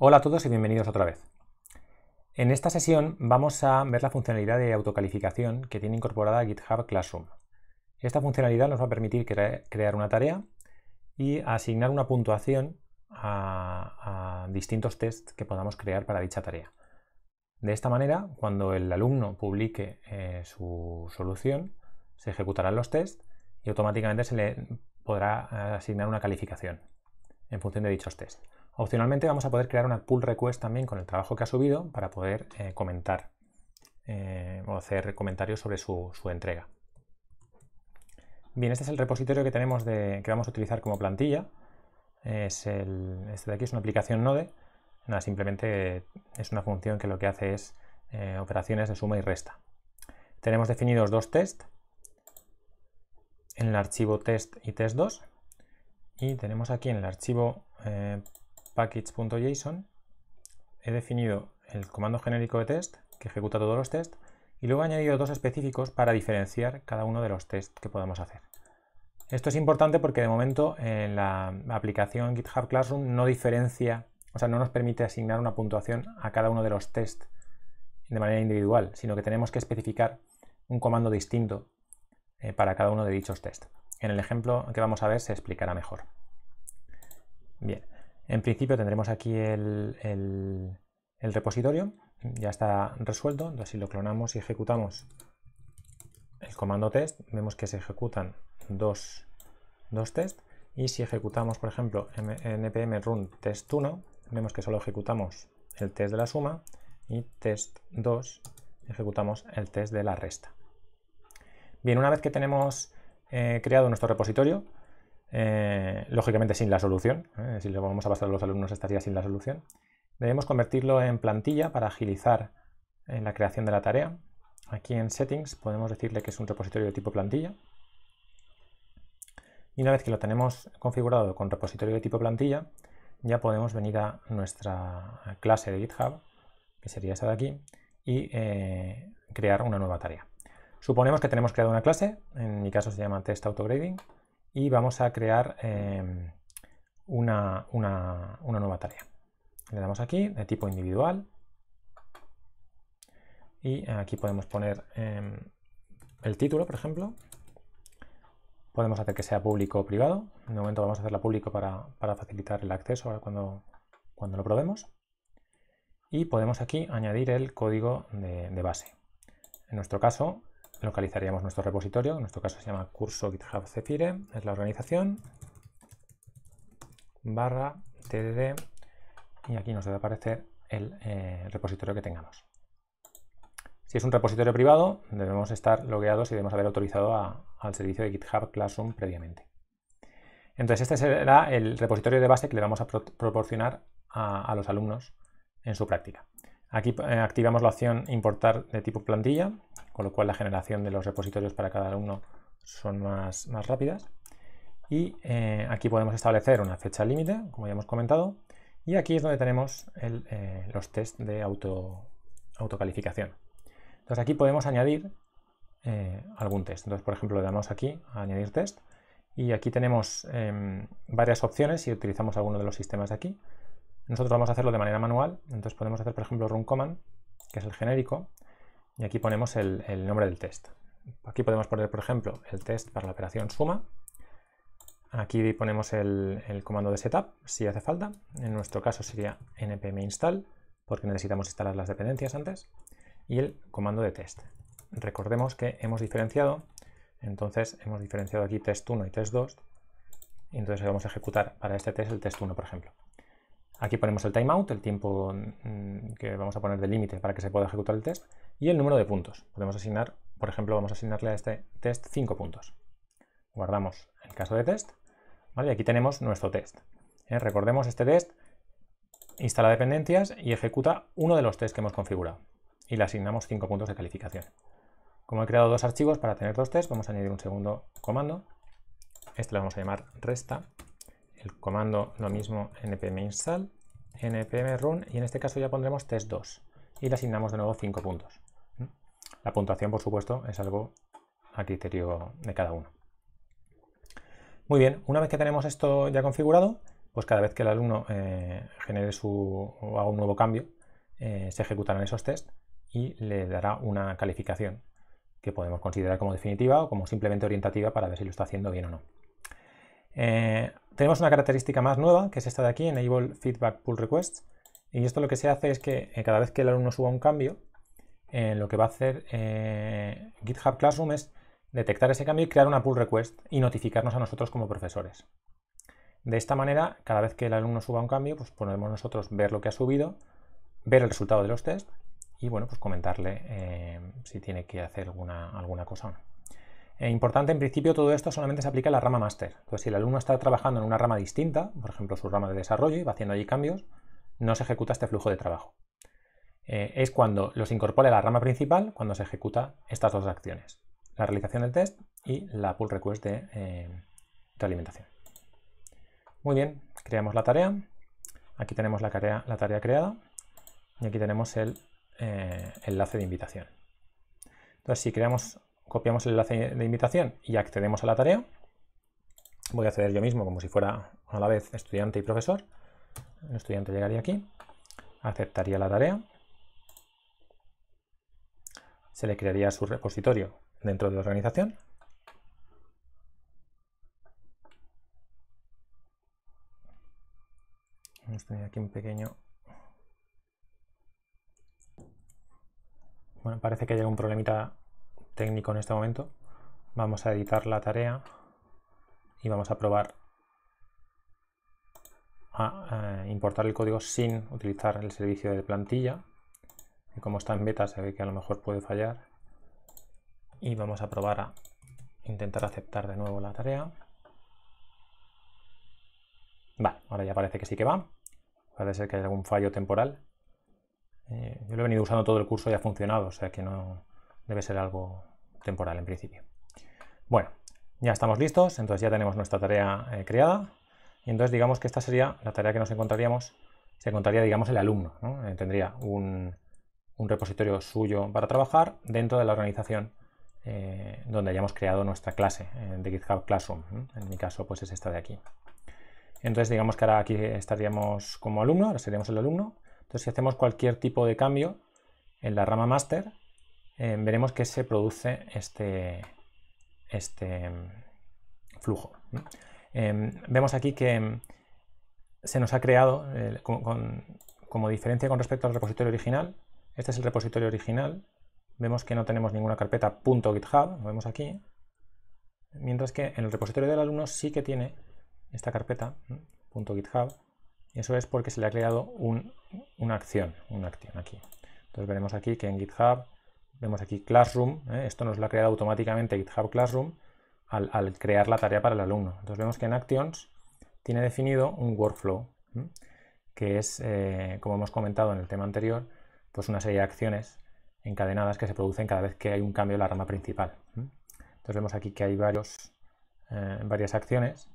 Hola a todos y bienvenidos otra vez. En esta sesión vamos a ver la funcionalidad de autocalificación que tiene incorporada GitHub Classroom. Esta funcionalidad nos va a permitir crear una tarea y asignar una puntuación a, distintos tests que podamos crear para dicha tarea. De esta manera, cuando el alumno publique eh, su solución, se ejecutarán los tests y automáticamente se le podrá eh, asignar una calificación en función de dichos tests. Opcionalmente vamos a poder crear una pull request también con el trabajo que ha subido para poder eh, comentar eh, o hacer comentarios sobre su, entrega. Bien, este es el repositorio que tenemos de, que vamos a utilizar como plantilla. Es este de aquí es una aplicación Node. Nada, simplemente es una función que lo que hace es eh, operaciones de suma y resta. Tenemos definidos dos test en el archivo test y test2 y tenemos aquí en el archivo package.json, he definido el comando genérico de test, que ejecuta todos los tests, y luego he añadido dos específicos para diferenciar cada uno de los tests que podemos hacer. Esto es importante porque de momento en la aplicación GitHub Classroom no diferencia, o sea, no nos permite asignar una puntuación a cada uno de los tests de manera individual, sino que tenemos que especificar un comando distinto eh, para cada uno de dichos tests. En el ejemplo que vamos a ver se explicará mejor. Bien. En principio tendremos aquí el, repositorio, ya está resuelto, entonces si lo clonamos y ejecutamos el comando test, vemos que se ejecutan dos, test y si ejecutamos, por ejemplo, npm run test1, vemos que solo ejecutamos el test de la suma y test2 ejecutamos el test de la resta. Bien, una vez que tenemos eh, creado nuestro repositorio, eh, lógicamente sin la solución, ¿eh? si lo vamos a pasar a los alumnos estaría sin la solución. Debemos convertirlo en plantilla para agilizar en eh, la creación de la tarea. Aquí en Settings podemos decirle que es un repositorio de tipo plantilla. Y una vez que lo tenemos configurado con repositorio de tipo plantilla, ya podemos venir a nuestra clase de GitHub, que sería esa de aquí, y crear una nueva tarea. Suponemos que tenemos creado una clase, en mi caso se llama test autograding, y vamos a crear em, una, nueva tarea. Le damos aquí, de tipo individual, y aquí podemos poner em, el título, por ejemplo. Podemos hacer que sea público o privado. De momento vamos a hacerla público para, facilitar el acceso ahora cuando, cuando lo probemos. Y podemos aquí añadir el código de base. En nuestro caso localizaríamos nuestro repositorio, en nuestro caso se llama curso GitHub Cefire, es la organización, barra tdd y aquí nos debe aparecer eh, el repositorio que tengamos. Si es un repositorio privado, debemos estar logueados y debemos haber autorizado al servicio de GitHub Classroom previamente. Entonces este será el repositorio de base que le vamos a proporcionar a los alumnos en su práctica. Aquí eh, activamos la opción importar de tipo plantilla, con lo cual la generación de los repositorios para cada uno son más, rápidas. Y eh, aquí podemos establecer una fecha límite, como ya hemos comentado, y aquí es donde tenemos eh, los test de auto, autocalificación. Entonces aquí podemos añadir algún test. Entonces, por ejemplo, le damos aquí a añadir test y aquí tenemos em, varias opciones si utilizamos alguno de los sistemas de aquí. Nosotros vamos a hacerlo de manera manual, entonces podemos hacer, por ejemplo, run command, que es el genérico, y aquí ponemos el, nombre del test. Aquí podemos poner, por ejemplo, el test para la operación suma. Aquí ponemos el, el comando de setup, si hace falta. En nuestro caso sería npm install, porque necesitamos instalar las dependencias antes. Y el comando de test. Recordemos que hemos diferenciado, entonces hemos diferenciado aquí test1 y test2. Y entonces vamos a ejecutar para este test el test1, por ejemplo. Aquí ponemos el timeout, el tiempo mm, que vamos a poner de límite para que se pueda ejecutar el test, y el número de puntos. Podemos asignar, por ejemplo, vamos a asignarle a este test 5 puntos. Guardamos el caso de test, ¿vale? Y aquí tenemos nuestro test. ¿eh? Recordemos, este test instala dependencias y ejecuta uno de los tests que hemos configurado. Y le asignamos 5 puntos de calificación. Como he creado dos archivos para tener dos tests, vamos a añadir un segundo comando. Este lo vamos a llamar resta el comando lo mismo npm install, npm run y en este caso ya pondremos test2 y le asignamos de nuevo 5 puntos. La puntuación, por supuesto, es algo a criterio de cada uno. Muy bien, una vez que tenemos esto ya configurado, pues cada vez que el alumno eh, genere su, o haga un nuevo cambio, eh, se ejecutarán esos tests y le dará una calificación que podemos considerar como definitiva o como simplemente orientativa para ver si lo está haciendo bien o no. Eh, tenemos una característica más nueva, que es esta de aquí, Enable Feedback Pull Request Y esto lo que se hace es que eh, cada vez que el alumno suba un cambio, eh, lo que va a hacer eh, GitHub Classroom es detectar ese cambio y crear una pull request y notificarnos a nosotros como profesores. De esta manera, cada vez que el alumno suba un cambio, pues podemos nosotros ver lo que ha subido, ver el resultado de los tests y bueno, pues comentarle si tiene que hacer alguna, alguna cosa o no. Eh, importante, en principio todo esto solamente se aplica a la rama máster. Entonces, si el alumno está trabajando en una rama distinta, por ejemplo su rama de desarrollo, y va haciendo allí cambios, no se ejecuta este flujo de trabajo. Eh, es cuando los incorpora a la rama principal, cuando se ejecuta estas dos acciones. La realización del test y la pull request de eh, alimentación. Muy bien, creamos la tarea. Aquí tenemos la tarea, la tarea creada y aquí tenemos el enlace de invitación. Entonces, si creamos copiamos el enlace de invitación y accedemos a la tarea. Voy a acceder yo mismo como si fuera a la vez estudiante y profesor. El estudiante llegaría aquí, aceptaría la tarea, se le crearía su repositorio dentro de la organización aquí un pequeño... Bueno, parece que hay un problemita técnico en este momento. Vamos a editar la tarea y vamos a probar a eh, importar el código sin utilizar el servicio de plantilla. Y como está en beta se ve que a lo mejor puede fallar. Y vamos a probar a intentar aceptar de nuevo la tarea. Vale, ahora ya parece que sí que va. Parece ser que hay algún fallo temporal. Eh, yo lo he venido usando todo el curso y ha funcionado, o sea que no debe ser algo temporal en principio. Bueno, ya estamos listos, entonces ya tenemos nuestra tarea eh, creada. Y entonces digamos que esta sería la tarea que nos encontraríamos, se encontraría, digamos, el alumno. Eh, tendría un, repositorio suyo para trabajar dentro de la organización eh, donde hayamos creado nuestra clase de GitHub Classroom. En mi caso, pues es esta de aquí. Entonces digamos que ahora aquí estaríamos como alumno, ahora seríamos el alumno. Entonces si hacemos cualquier tipo de cambio en la rama master, eh, veremos que se produce este, este mm, flujo. Em, vemos aquí que mm, se nos ha creado, eh, como diferencia con respecto al repositorio original, este es el repositorio original, vemos que no tenemos ninguna carpeta .github, lo vemos aquí, mientras que en el repositorio del alumno sí que tiene esta carpeta .github, y eso es porque se le ha creado una acción, una acción aquí. Entonces veremos aquí que en GitHub vemos aquí Classroom, ¿eh? esto nos lo ha creado automáticamente GitHub Classroom al, crear la tarea para el alumno. Entonces vemos que en Actions tiene definido un workflow, que es, eh, como hemos comentado en el tema anterior, pues una serie de acciones encadenadas que se producen cada vez que hay un cambio en la rama principal. Entonces vemos aquí que hay varios, eh, varias acciones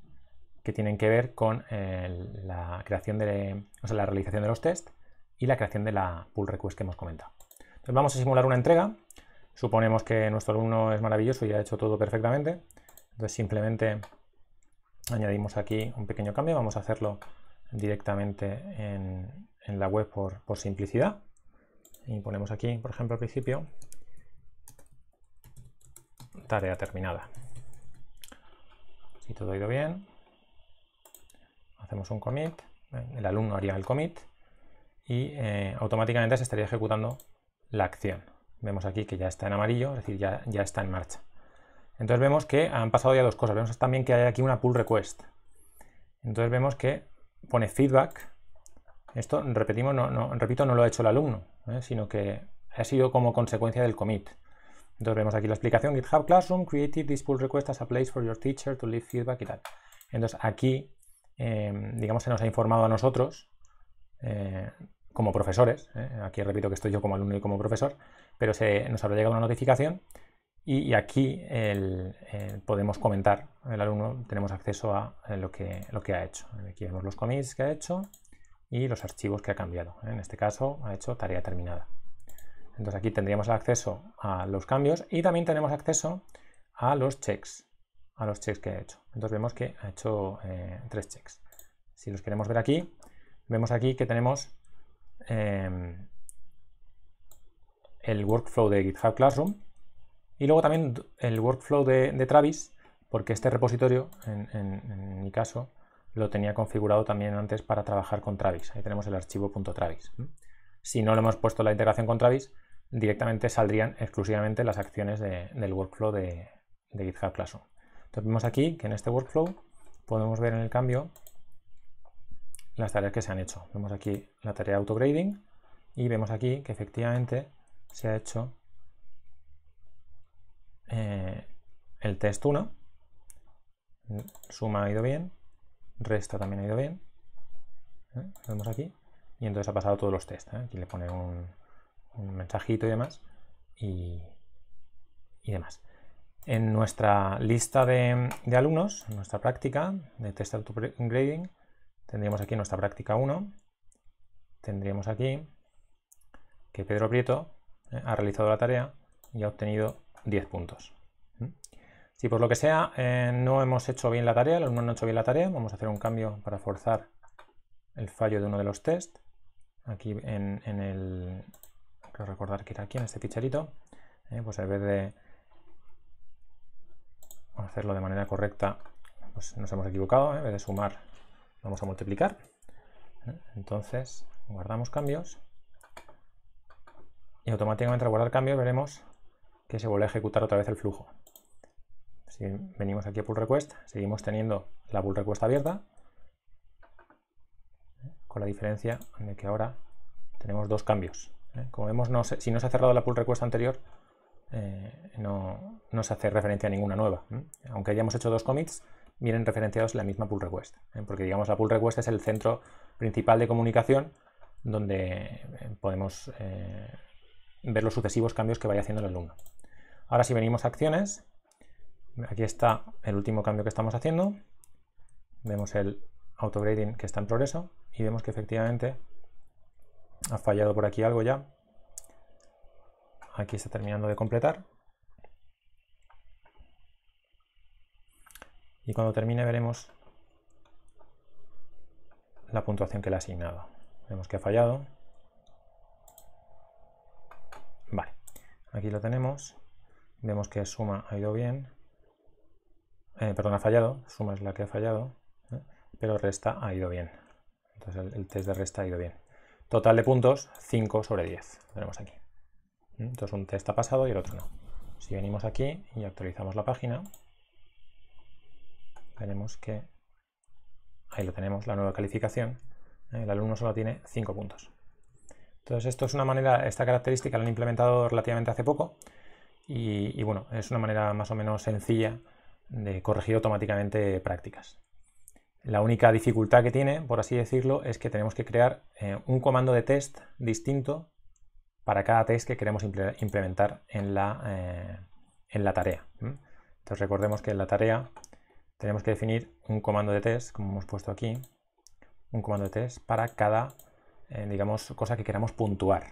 que tienen que ver con la creación de, la realización de los tests y la creación de la pull request que hemos comentado. Entonces vamos a simular una entrega. Suponemos que nuestro alumno es maravilloso y ha hecho todo perfectamente. Entonces simplemente añadimos aquí un pequeño cambio. Vamos a hacerlo directamente en, la web por, simplicidad. Y ponemos aquí, por ejemplo, al principio, tarea terminada. Y todo ha ido bien, hacemos un commit, el alumno haría el commit y eh, automáticamente se estaría ejecutando la acción. Vemos aquí que ya está en amarillo, es decir, ya, ya está en marcha. Entonces vemos que han pasado ya dos cosas. Vemos también que hay aquí una pull request. Entonces vemos que pone feedback. Esto, repetimos, no, repito, no lo ha hecho el alumno, ¿eh? sino que ha sido como consecuencia del commit. Entonces vemos aquí la explicación, GitHub Classroom created this pull request as a place for your teacher to leave feedback y tal. Entonces aquí, eh, digamos, se nos ha informado a nosotros eh, como profesores, ¿eh? aquí repito que estoy yo como alumno y como profesor, pero se, nos habrá llegado una notificación y, aquí podemos comentar, el alumno tenemos acceso a eh, lo que, lo que ha hecho. Aquí vemos los commits que ha hecho y los archivos que ha cambiado. En este caso ha hecho tarea terminada. Entonces aquí tendríamos acceso a los cambios y también tenemos acceso a los checks, a los checks que ha hecho. Entonces vemos que ha hecho eh, tres checks. Si los queremos ver aquí, vemos aquí que tenemos Em, el workflow de GitHub Classroom y luego también el workflow de, Travis, porque este repositorio, en, mi caso, lo tenía configurado también antes para trabajar con Travis. Ahí tenemos el archivo .travis. Si no le hemos puesto la integración con Travis, directamente saldrían exclusivamente las acciones del workflow de, de GitHub Classroom. Entonces vemos aquí que en este workflow podemos ver en el cambio las tareas que se han hecho. Vemos aquí la tarea autograding y vemos aquí que efectivamente se ha hecho eh, el test 1. Suma ha ido bien, resta también ha ido bien. ¿eh? vemos aquí. Y entonces ha pasado todos los test. ¿eh? Aquí le pone un, mensajito y demás. Y, demás. En nuestra lista de, de, alumnos, en nuestra práctica de test autograding, Tendríamos aquí nuestra práctica 1. Tendríamos aquí que Pedro Prieto eh, ha realizado la tarea y ha obtenido 10 puntos. ¿Mm? Si por lo que sea eh, no hemos hecho bien la tarea, lo hemos no hecho bien la tarea, vamos a hacer un cambio para forzar el fallo de uno de los test. Aquí en, el... recordar que era aquí en este ficherito. Eh, pues en vez de hacerlo de manera correcta, pues nos hemos equivocado. en vez de sumar vamos a multiplicar. ¿eh? Entonces, guardamos cambios y automáticamente al guardar cambios veremos que se vuelve a ejecutar otra vez el flujo. Si venimos aquí a pull request, seguimos teniendo la pull request abierta, ¿eh? con la diferencia de que ahora tenemos dos cambios. ¿eh? Como vemos, si no se ha cerrado la pull request anterior, no, se hace referencia a ninguna nueva. Aunque hayamos hecho dos commits, vienen referenciados la misma pull request. ¿eh? Porque digamos la pull request es el centro principal de comunicación donde eh, podemos eh, ver los sucesivos cambios que vaya haciendo el alumno. Ahora si venimos a acciones, aquí está el último cambio que estamos haciendo. Vemos el auto grading que está en progreso y vemos que efectivamente ha fallado por aquí algo ya. Aquí está terminando de completar. y cuando termine veremos la puntuación que le ha asignado. Vemos que ha fallado. Vale, aquí lo tenemos. Vemos que suma ha ido bien. Eh, perdón, ha fallado. Suma es la que ha fallado. ¿eh? Pero resta ha ido bien. Entonces el, test de resta ha ido bien. Total de puntos, 5 sobre 10. tenemos aquí. ¿Mm? Entonces un test ha pasado y el otro no. Si venimos aquí y actualizamos la página, tenemos que ahí lo tenemos, la nueva calificación. ¿eh? El alumno solo tiene 5 puntos. Entonces esto es una manera, esta característica la han implementado relativamente hace poco y, bueno, es una manera más o menos sencilla de corregir automáticamente prácticas. La única dificultad que tiene, por así decirlo, es que tenemos que crear eh, un comando de test distinto para cada test que queremos implementar en la, eh, en la tarea. Entonces recordemos que en la tarea tenemos que definir un comando de test, como hemos puesto aquí, un comando de test para cada, eh, digamos, cosa que queramos puntuar.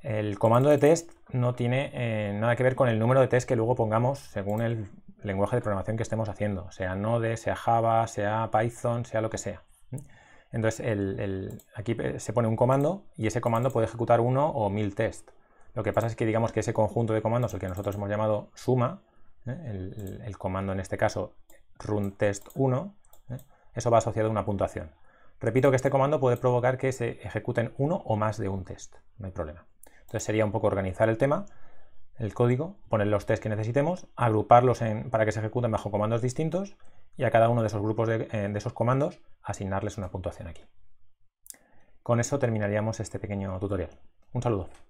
El comando de test no tiene eh, nada que ver con el número de test que luego pongamos según el lenguaje de programación que estemos haciendo, sea Node, sea Java, sea Python, sea lo que sea. Entonces, el, aquí eh, se pone un comando y ese comando puede ejecutar uno o mil test. Lo que pasa es que digamos que ese conjunto de comandos, el que nosotros hemos llamado suma, el, el comando en este caso test 1 ¿eh? eso va asociado a una puntuación. Repito que este comando puede provocar que se ejecuten uno o más de un test, no hay problema. Entonces sería un poco organizar el tema, el código, poner los tests que necesitemos, agruparlos en, para que se ejecuten bajo comandos distintos y a cada uno de esos grupos de eh, esos comandos asignarles una puntuación aquí. Con eso terminaríamos este pequeño tutorial. Un saludo.